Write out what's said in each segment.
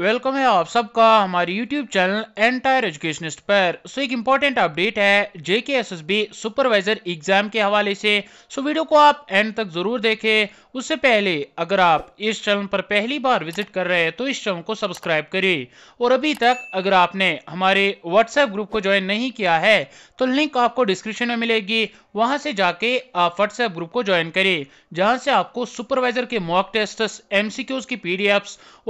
welcome है आप सबका हमारी यूट्यूब चैनल एंटायर एजुकेशनिस्ट पर सो एक इम्पॉर्टेंट अपडेट है जेके एसएसबी सुपरवाइजर एग्जाम के हवाले से सो वीडियो को आप एंड तक जरूर देखें उससे पहले अगर आप इस चैनल पर पहली बार विजिट कर रहे हैं तो इस चैनल को सब्सक्राइब करें और अभी तक अगर आपने हमारे व्हाट्सएप ग्रुप को ज्वाइन नहीं किया है तो लिंक आपको डिस्क्रिप्शन में मिलेगी वहां से जाके आप व्हाट्सएप ग्रुप को ज्वाइन करें जहां से आपको सुपरवाइजर के मॉक टेस्ट एम की पी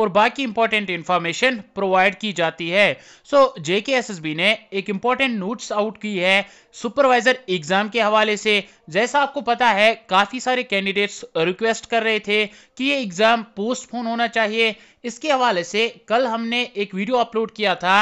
और बाकी इंपॉर्टेंट इंफॉर्मेशन प्रोवाइड की जाती है सो जेके ने एक इंपॉर्टेंट नोट्स आउट की है सुपरवाइजर एग्जाम के हवाले से जैसा आपको पता है काफ़ी सारे कैंडिडेट्स रिक्वेस्ट कर रहे थे कि ये एग्ज़ाम पोस्टपोन होना चाहिए इसके हवाले से कल हमने एक वीडियो अपलोड किया था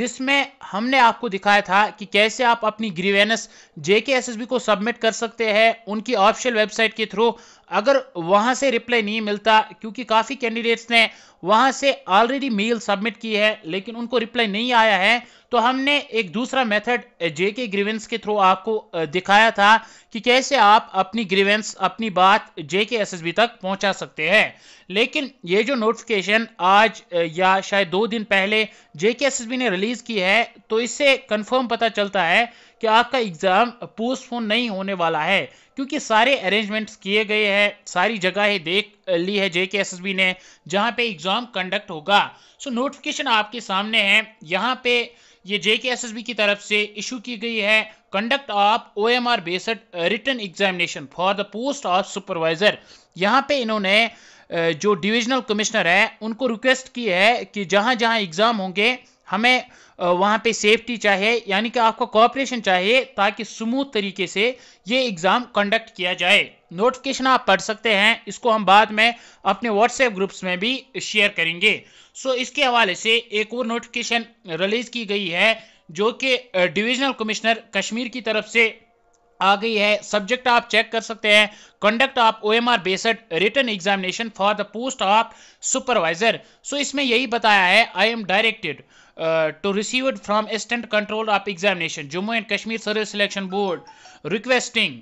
जिसमें हमने आपको दिखाया था कि कैसे आप अपनी ग्रीवेनस जेके एसएसबी को सबमिट कर सकते हैं उनकी ऑफिशियल वेबसाइट के थ्रू अगर वहां से रिप्लाई नहीं मिलता क्योंकि काफ़ी कैंडिडेट्स ने वहां से ऑलरेडी मेल सबमिट की है लेकिन उनको रिप्लाई नहीं आया है तो हमने एक दूसरा मेथड जेके ग्रीवेंस के थ्रू आपको दिखाया था कि कैसे आप अपनी ग्रीवेंस अपनी बात जेके के एस तक पहुंचा सकते हैं लेकिन ये जो नोटिफिकेशन आज या शायद दो दिन पहले जेके के एस ने रिलीज़ की है तो इससे कन्फर्म पता चलता है कि आपका एग्ज़ाम पोस्टपोन नहीं होने वाला है क्योंकि सारे अरेंजमेंट्स किए गए हैं सारी जगहें देख ली है जेके एस एस बी ने जहां पे एग्ज़ाम कंडक्ट होगा सो so, नोटिफिकेशन आपके सामने है यहां पे ये जेके एस एस बी की तरफ से इशू की गई है conduct of O M R based written examination for the post of supervisor यहाँ पे इन्होंने जो डिविजनल कमिश्नर है उनको रिक्वेस्ट की है कि जहां जहां एग्ज़ाम होंगे हमें वहाँ पे सेफ्टी चाहिए यानी कि आपको कॉपरेशन चाहिए ताकि स्मूथ तरीके से ये एग्ज़ाम कंडक्ट किया जाए नोटिफिकेशन आप पढ़ सकते हैं इसको हम बाद में अपने व्हाट्सएप ग्रुप्स में भी शेयर करेंगे सो इसके हवाले से एक और नोटिफिकेशन रिलीज़ की गई है जो कि डिविजनल कमिश्नर कश्मीर की तरफ से आ गई है सब्जेक्ट आप चेक कर सकते हैं conduct of O M R based written examination for the post of supervisor so इसमें यही बताया है I am directed to receive from assistant control of examination Jammu and Kashmir service selection board requesting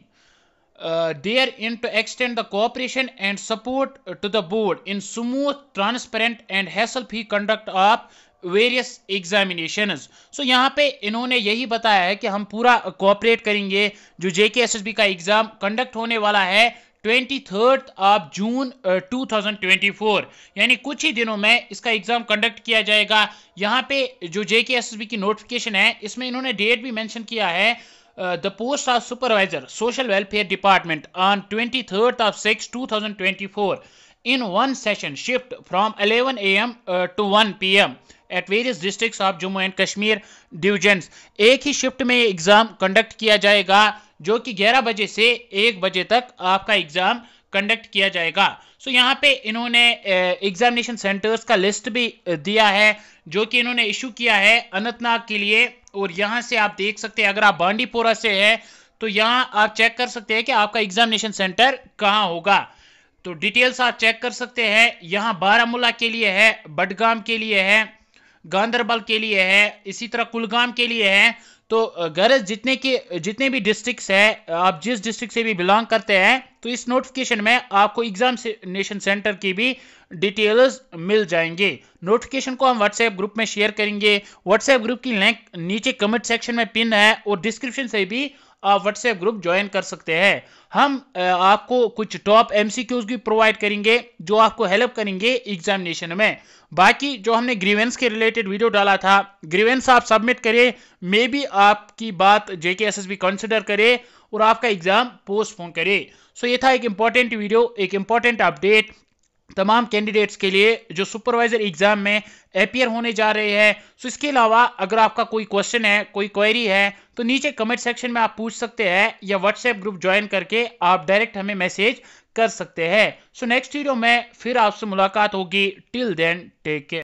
therein to extend the cooperation and support to the board in smooth transparent and hassle free conduct of various examination so यहाँ पे इन्होंने यही बताया है कि हम पूरा cooperate करेंगे जो जेके का एग्जाम कंडक्ट होने वाला है ट्वेंटी थर्ड ऑफ जून 2024 यानी कुछ ही दिनों में इसका एग्जाम कंडक्ट किया जाएगा यहाँ पे जो जेके की नोटिफिकेशन है इसमें इन्होंने डेट भी मैंशन किया है the post of supervisor social welfare department on twenty third of six two thousand twenty four in one session shift from 11 AM to 1 AM at various district of Jammu and Kashmir division एक ही shift में exam conduct किया जाएगा जो कि 11 बजे से 1 बजे तक आपका एग्ज़ाम कंडक्ट किया जाएगा सो so, यहाँ पे इन्होंने एग्जामिनेशन सेंटर्स का लिस्ट भी दिया है जो कि इन्होंने इशू किया है अनंतनाग के लिए और यहाँ से आप देख सकते हैं अगर आप बांडीपोरा से हैं तो यहाँ आप चेक कर सकते हैं कि आपका एग्जामिनेशन सेंटर कहाँ होगा तो डिटेल्स आप चेक कर सकते हैं यहाँ बारामूला के लिए है बडगाम के लिए है गांधरबल के लिए है इसी तरह कुलगाम के लिए है तो गरज जितने के जितने भी डिस्ट्रिक्ट्स हैं आप जिस डिस्ट्रिक्ट से भी बिलोंग करते हैं तो इस नोटिफिकेशन में आपको नेशन सेंटर की भी डिटेल्स मिल जाएंगे नोटिफिकेशन को हम व्हाट्सएप ग्रुप में शेयर करेंगे व्हाट्सएप ग्रुप की लिंक नीचे कमेंट सेक्शन में पिन है और डिस्क्रिप्शन से भी आप व्हाट्सएप ग्रुप ज्वाइन कर सकते हैं हम आपको कुछ टॉप एमसीक्यूज भी प्रोवाइड करेंगे जो आपको हेल्प करेंगे एग्जामिनेशन में बाकी जो हमने ग्रीवेंस के रिलेटेड वीडियो डाला था ग्रीवेंस आप सबमिट करें मे भी आपकी बात जेके एस कंसिडर करे और आपका एग्जाम पोस्टपोन करे सो so ये था एक इंपॉर्टेंट वीडियो एक इंपॉर्टेंट अपडेट तमाम कैंडिडेट्स के लिए जो सुपरवाइजर एग्जाम में अपियर होने जा रहे हैं सो इसके अलावा अगर आपका कोई क्वेश्चन है कोई क्वेरी है तो नीचे कमेंट सेक्शन में आप पूछ सकते हैं या व्हाट्सएप ग्रुप ज्वाइन करके आप डायरेक्ट हमें मैसेज कर सकते हैं सो नेक्स्ट वीडियो में फिर आपसे मुलाकात होगी टिल देन टेक केयर